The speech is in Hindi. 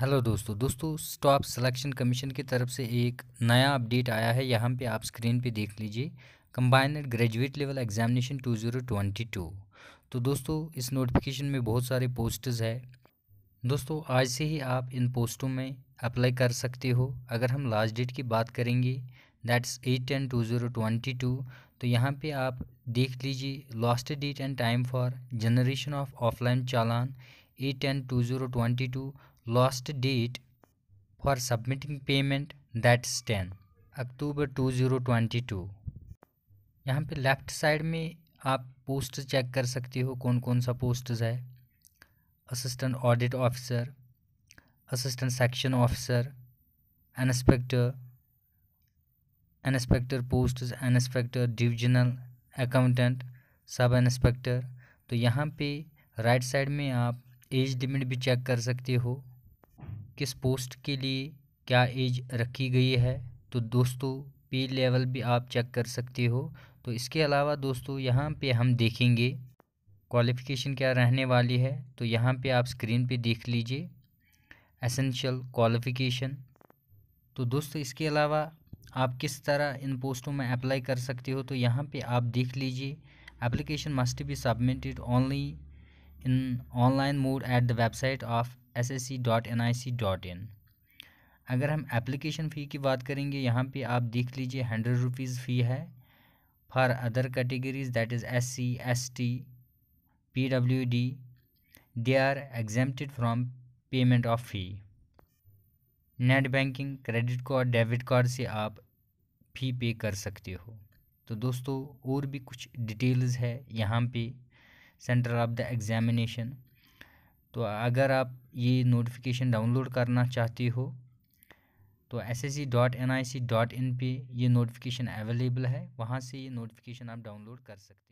हेलो दोस्तों दोस्तों स्टॉप सिलेक्शन कमीशन की तरफ से एक नया अपडेट आया है यहाँ पे आप स्क्रीन पे देख लीजिए कम्बाइनड ग्रेजुएट लेवल एग्जामिनेशन 2022 तो दोस्तों इस नोटिफिकेशन में बहुत सारे पोस्टर्स है दोस्तों आज से ही आप इन पोस्टों में अप्लाई कर सकते हो अगर हम लास्ट डेट की बात करेंगे that's eight ten two zero twenty two तो यहाँ पे आप देख लीजिए last date and time for generation of offline challan eight ten two zero twenty two last date for submitting payment that's ten October two यहाँ पे लेफ़्ट साइड में आप पोस्ट चेक कर सकते हो कौन कौन सा पोस्ट है assistant audit officer assistant section officer inspector inspector post inspector divisional accountant sub inspector तो यहाँ पे राइट साइड में आप एज लिमिट भी चेक कर सकते हो किस पोस्ट के लिए क्या एज रखी गई है तो दोस्तों पे लेवल भी आप चेक कर सकते हो तो इसके अलावा दोस्तों यहाँ पे हम देखेंगे क्वालिफ़िकेशन क्या रहने वाली है तो यहाँ पे आप स्क्रीन पे देख लीजिए एसेंशियल क्वालिफ़िकेशन तो दोस्तों इसके अलावा आप किस तरह इन पोस्टों में अप्लाई कर सकते हो तो यहाँ पे आप देख लीजिए application must be submitted only in online mode at the website of S S C dot N I C dot in अगर हम एप्लीकेशन फ़ी की बात करेंगे यहाँ पे आप देख लीजिए हंड्रेड रुपीज़ फ़ी है for other categories that is S C S T P W D they are exempted from payment of fee net banking credit card debit card से आप फ़ी पे कर सकते हो तो दोस्तों और भी कुछ डिटेल्स है यहाँ पे सेंटर ऑफ द एग्ज़ामिनेशन तो अगर आप ये नोटिफिकेशन डाउनलोड करना चाहते हो तो S S C dot N I C dot in पर ये नोटिफिकेशन अवेलेबल है वहाँ से ये नोटिफिकेशन आप डाउनलोड कर सकते हैं